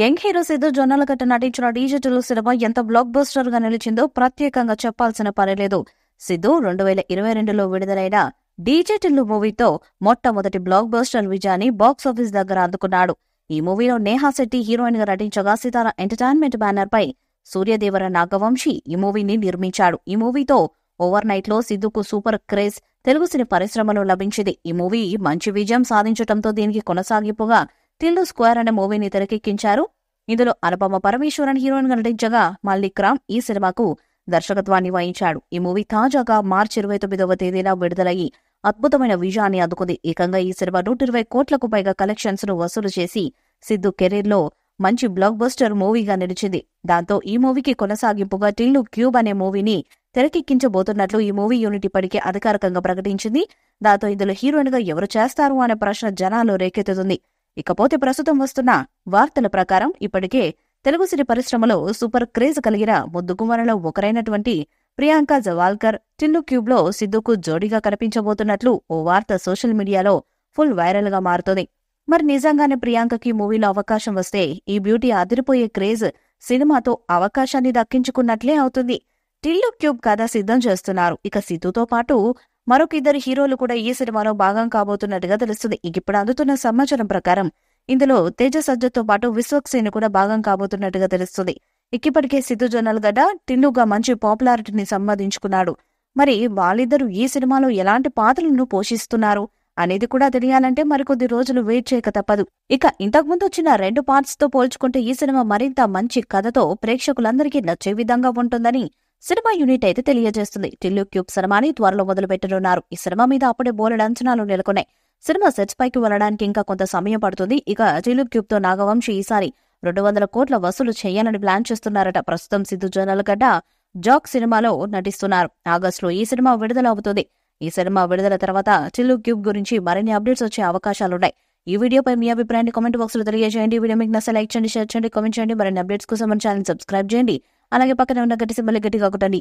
young hero Siddhu Jonnalagadda నటించిన digital cinema ఎంత blockbuster గా నిలిచిందో ప్రత్యేకంగా చెప్పాల్సిన పని లేదు సిద్ధు రెండు వేల ఇరవై రెండులో విడుదలైన డిజిటల్ మూవీతో మొట్టమొదటి బ్లాక్ బస్టర్ విజయాన్ని బాక్సాఫీస్ దగ్గర అందుకున్నాడు ఈ మూవీలో నేహా శెట్టి హీరోయిన్ గా నటించగా సితార ఎంటర్టైన్మెంట్ బ్యానర్ పై సూర్యదేవర నాగవంశీ ఈ మూవీని నిర్మించాడు ఈ మూవీతో ఓవర్ నైట్ లో సిద్ధుకు సూపర్ క్రేజ్ తెలుగు సినీ పరిశ్రమలో లభించింది ఈ మూవీ మంచి విజయం సాధించడంతో దీనికి కొనసాగింపుగా తిల్లు స్క్వేర్ అనే మూవీని తెరకెక్కించారు ఇందులో అనుపమ పరమేశ్వరన్ హీరోయిన్ గా నటించగా మల్లిక్ రామ్ ఈ సినిమాకు దర్శకత్వాన్ని వహించాడు ఈ మూవీ తాజాగా మార్చి ఇరవై తొమ్మిదవ తేదీన విడుదలయ్యి అద్భుతమైన విజయాన్ని అందుకుంది ఏకంగా ఈ సినిమా నూట ఇరవై కోట్లకు పైగా కలెక్షన్స్ ను వసూలు చేసి సిద్ధు కెరీర్ లో మంచి బ్లాక్ బస్టర్ మూవీగా నిలిచింది దాంతో ఈ మూవీకి కొనసాగింపుగా టిల్లు క్యూబ్ అనే మూవీని తెరకెక్కించబోతున్నట్లు ఈ మూవీ యూనిట్ ఇప్పటికే అధికారికంగా ప్రకటించింది దాంతో ఇందులో హీరోయిన్ గా ఎవరు చేస్తారు అనే ప్రశ్న జనాల్లో రేకెత్తుతుంది ఇకపోతే ప్రస్తుతం వస్తున్న వార్తల ప్రకారం ఇప్పటికే తెలుగు సినీ పరిశ్రమలో సూపర్ క్రేజ్ కలిగిన ముద్దుకుమారులో ఒకరైనటువంటి ప్రియాంక జవాల్కర్ టిల్లు క్యూబ్లో సిద్ధుకు జోడీగా కనిపించబోతున్నట్లు ఓ వార్త సోషల్ మీడియాలో ఫుల్ వైరల్గా మారుతోంది మరి నిజంగానే ప్రియాంకకి మూవీలో అవకాశం వస్తే ఈ బ్యూటీ అదిరిపోయే క్రేజ్ సినిమాతో అవకాశాన్ని దక్కించుకున్నట్లే అవుతుంది టిల్లు క్యూబ్ కథ సిద్ధం చేస్తున్నారు ఇక సిద్ధుతో పాటు మరొక ఇద్దరు హీరోలు కూడా ఈ సినిమాలో భాగం కాబోతున్నట్టుగా తెలుస్తుంది ఇప్పుడు అందుతున్న సమాచారం ప్రకారం ఇందులో తేజ సజ్జతో పాటు విశ్వక్సేన్ కూడా భాగం కాబోతున్నట్టుగా తెలుస్తుంది ఇక్కిప్పటికే సిద్ధు జొన్నల్ గడ్డ టిన్నుగా మంచి పాపులారిటీని సంపాదించుకున్నాడు మరి వాళ్ళిద్దరూ ఈ సినిమాలో ఎలాంటి పాత్రలను పోషిస్తున్నారు అనేది కూడా తెలియాలంటే మరికొద్ది రోజులు వెయిట్ చేయక తప్పదు ఇక ఇంతకుముందు వచ్చిన రెండు పార్ట్స్తో పోల్చుకుంటే ఈ సినిమా మరింత మంచి కథతో ప్రేక్షకులందరికీ నచ్చే విధంగా ఉంటుందని సినిమా యూనిట్ అయితే తెలియజేస్తుంది టిల్లు క్యూబ్ సినిమాని త్వరలో మొదలుపెట్టనున్నారు ఈ సినిమా మీద అప్పుడే బోలెడ్ అంచనాలు నెలకొన్నాయి సినిమా సెట్స్ పైకి వెళ్లడానికి ఇంకా కొంత సమయం పడుతుంది ఇక టిల్లు క్యూబ్ తో నాగవంశి ఈసారి రెండు వందల కోట్ల వసూలు చేయాలని ప్లాన్ చేస్తున్నారట ప్రస్తుతం సిద్ధు గడ్డ జాక్ సినిమాలో నటిస్తున్నారు ఆగస్టులో ఈ సినిమా విడుదల అవుతుంది ఈ సినిమా విడుదల తర్వాత టిల్లు క్యూబ్ గురించి మరిన్ని అప్డేట్స్ వచ్చే అవకాశాలున్నాయి ఈ వీడియోపై మీ అభిప్రాయాన్ని కామెంట్ లో తెలియజేయండి వీడియో మీకు నచ్చ లైక్ చేయండి షేర్ చేయండి కామెంట్ చేయండి మరిన్ని అప్డేట్స్ కోసం మన ఛానల్ సబ్స్క్రైబ్ చేయండి అలాగే పక్కన ఉన్న గట్టి సింబల్ గట్టిగా కొట్టండి